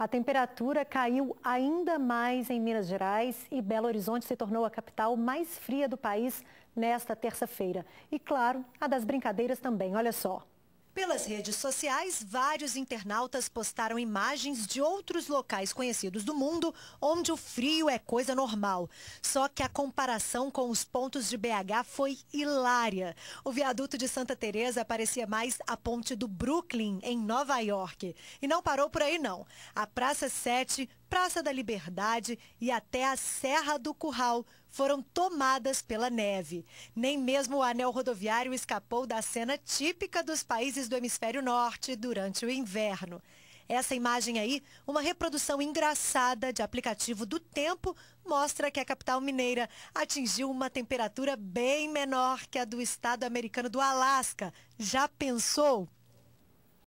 A temperatura caiu ainda mais em Minas Gerais e Belo Horizonte se tornou a capital mais fria do país nesta terça-feira. E claro, a das brincadeiras também, olha só. Pelas redes sociais, vários internautas postaram imagens de outros locais conhecidos do mundo onde o frio é coisa normal. Só que a comparação com os pontos de BH foi hilária. O viaduto de Santa Teresa parecia mais a ponte do Brooklyn, em Nova York. E não parou por aí não. A Praça 7 Praça da Liberdade e até a Serra do Curral foram tomadas pela neve. Nem mesmo o anel rodoviário escapou da cena típica dos países do hemisfério norte durante o inverno. Essa imagem aí, uma reprodução engraçada de aplicativo do tempo, mostra que a capital mineira atingiu uma temperatura bem menor que a do estado americano do Alasca. Já pensou?